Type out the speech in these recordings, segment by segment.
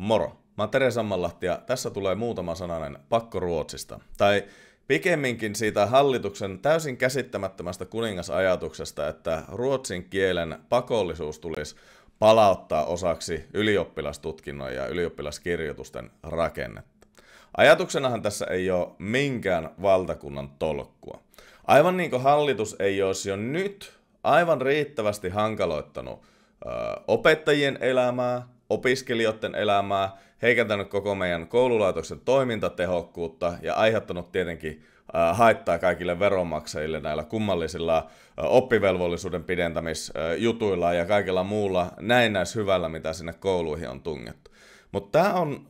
Moro! Mä oon Tere Sammanlahti ja tässä tulee muutama sananen pakkoruotsista. Tai pikemminkin siitä hallituksen täysin käsittämättömästä kuningasajatuksesta, että ruotsin kielen pakollisuus tulisi palauttaa osaksi ylioppilastutkinnon ja ylioppilaskirjoitusten rakennetta. Ajatuksenahan tässä ei ole minkään valtakunnan tolkkua. Aivan niin kuin hallitus ei olisi jo nyt aivan riittävästi hankaloittanut ö, opettajien elämää, opiskelijoiden elämää, heikentänyt koko meidän koululaitoksen toimintatehokkuutta ja aiheuttanut tietenkin haittaa kaikille veronmaksajille näillä kummallisilla oppivelvollisuuden pidentämisjutuilla ja kaikilla muulla hyvällä, mitä sinne kouluihin on tungettu. Mutta tämä on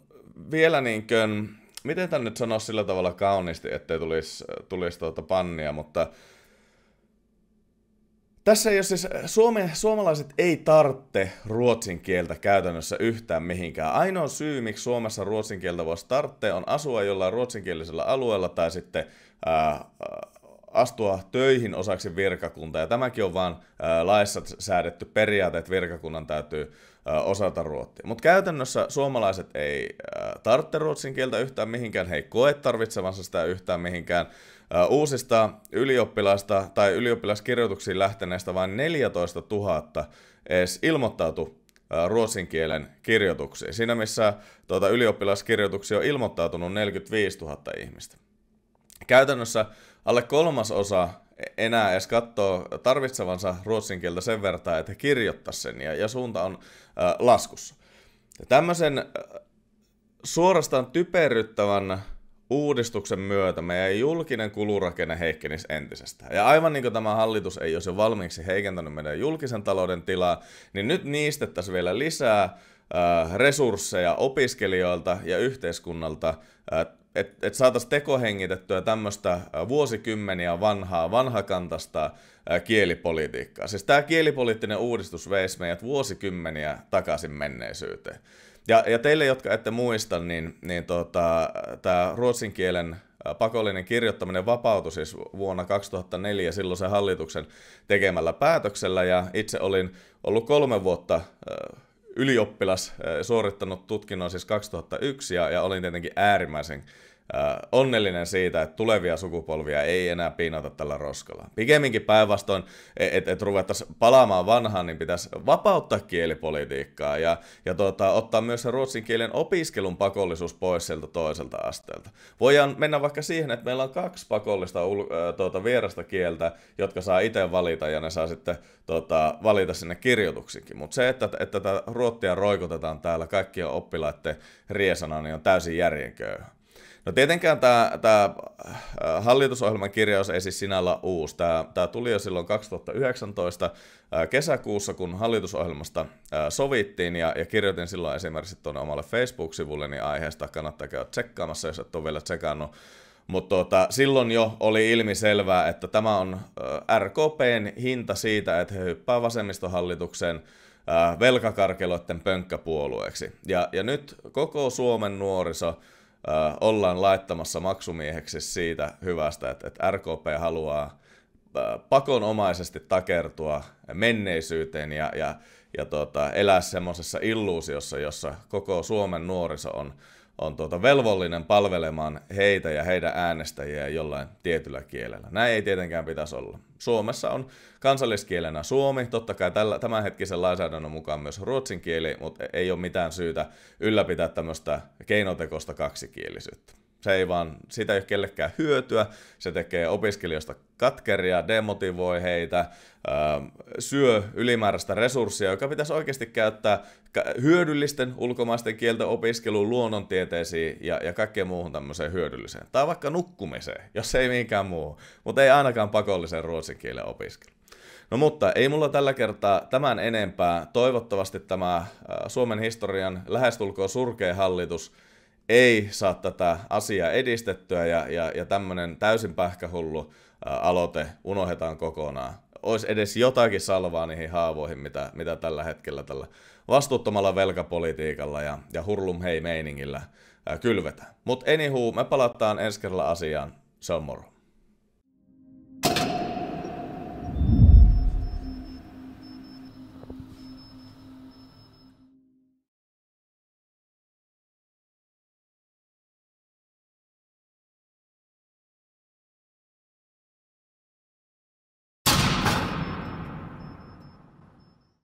vielä niin kuin, miten tämä nyt sanoisi sillä tavalla kauniisti, ettei tulisi, tulis tuota pannia, mutta tässä jos siis suome, suomalaiset ei tartte ruotsin kieltä käytännössä yhtään mihinkään. Ainoa syy, miksi Suomessa ruotsin kieltä voisi tartte, on asua jollain ruotsinkielisellä alueella tai sitten ää, astua töihin osaksi virkakuntaa. Ja tämäkin on vaan laissa säädetty periaate, että virkakunnan täytyy osata ruotsia. Mutta käytännössä suomalaiset ei ää, tarvitse ruotsin kieltä yhtään mihinkään, he ei koe tarvitsevansa sitä yhtään mihinkään. uusista ylioppilaista tai ylioppilaskirjoituksiin lähteneistä vain 14 000 edes ilmoittautu ruotsin kielen kirjoituksiin. Siinä missä tuota, ylioppilaskirjoituksia on ilmoittautunut 45 000 ihmistä. Käytännössä alle kolmas osa enää edes katsoo tarvitsevansa ruotsin kieltä sen vertaa, että kirjoittaa sen ja, ja suunta on äh, laskussa. Ja tämmöisen äh, suorastaan typeryttävän uudistuksen myötä meidän julkinen kulurakenne heikkenisi entisestä. Ja aivan niin kuin tämä hallitus ei olisi jo valmiiksi heikentänyt meidän julkisen talouden tilaa, niin nyt niistettäisiin vielä lisää äh, resursseja opiskelijoilta ja yhteiskunnalta äh, että et saataisiin tekohengitettyä tämmöistä vuosikymmeniä vanhaa, vanhakantasta kielipolitiikkaa. Siis tämä kielipoliittinen uudistus veisi meidät vuosikymmeniä takaisin menneisyyteen. Ja, ja teille, jotka ette muista, niin, niin tota, tämä ruotsin kielen pakollinen kirjoittaminen vapautui siis vuonna 2004 silloisen hallituksen tekemällä päätöksellä, ja itse olin ollut kolme vuotta äh, ylioppilas, eh, suorittanut tutkinnon siis 2001 ja, ja olin tietenkin äärimmäisen onnellinen siitä, että tulevia sukupolvia ei enää piinata tällä roskalla. Pikemminkin päinvastoin, että et ruvettaisiin palaamaan vanhaan, niin pitäisi vapauttaa kielipolitiikkaa ja, ja tota, ottaa myös se ruotsin kielen opiskelun pakollisuus pois sieltä toiselta asteelta. Voidaan mennä vaikka siihen, että meillä on kaksi pakollista ul- tuota, vierasta kieltä, jotka saa itse valita ja ne saa sitten tota, valita sinne kirjoituksikin. Mutta se, että, että tätä ruottia roikotetaan täällä kaikkien oppilaiden riesana, niin on täysin järjenköyhä. No tietenkään tämä, tämä äh, hallitusohjelman kirjaus ei siis sinällä uusi. Tämä, tämä tuli jo silloin 2019 äh, kesäkuussa, kun hallitusohjelmasta äh, sovittiin ja, ja kirjoitin silloin esimerkiksi tuonne omalle Facebook-sivulleni niin aiheesta. Kannattaa käydä tsekkaamassa, jos et ole vielä tsekannut. Mutta tuota, silloin jo oli ilmi selvää, että tämä on RKPn hinta siitä, että he hyppää vasemmistohallituksen velkakarkeloiden pönkkäpuolueeksi. Ja, ja nyt koko Suomen nuoriso äh, ollaan laittamassa maksumieheksi siitä hyvästä, että, että RKP haluaa pakonomaisesti takertua menneisyyteen ja, ja, ja tota, elää semmoisessa illuusiossa, jossa koko Suomen nuoriso on on tuota velvollinen palvelemaan heitä ja heidän äänestäjiä jollain tietyllä kielellä. Näin ei tietenkään pitäisi olla. Suomessa on kansalliskielenä suomi, totta kai tällä, tämänhetkisen lainsäädännön mukaan myös ruotsin kieli, mutta ei ole mitään syytä ylläpitää tämmöistä keinotekoista kaksikielisyyttä se ei vaan, siitä ei ole kellekään hyötyä, se tekee opiskelijoista katkeria, demotivoi heitä, ähm, syö ylimääräistä resurssia, joka pitäisi oikeasti käyttää hyödyllisten ulkomaisten kielten opiskeluun, luonnontieteisiin ja, ja kaikkeen muuhun tämmöiseen hyödylliseen. Tai vaikka nukkumiseen, jos ei mihinkään muuhun, mutta ei ainakaan pakolliseen ruotsin kielen opiskeluun. No mutta ei mulla tällä kertaa tämän enempää. Toivottavasti tämä äh, Suomen historian lähestulkoon surkea hallitus – ei saa tätä asiaa edistettyä ja, ja, ja tämmöinen täysin pähkähullu aloite unohdetaan kokonaan. Olisi edes jotakin salvaa niihin haavoihin, mitä, mitä tällä hetkellä tällä vastuuttomalla velkapolitiikalla ja, ja hurlum hei meiningillä kylvetään. Mutta anywho, me palataan ensi kerralla asiaan. Se on moro.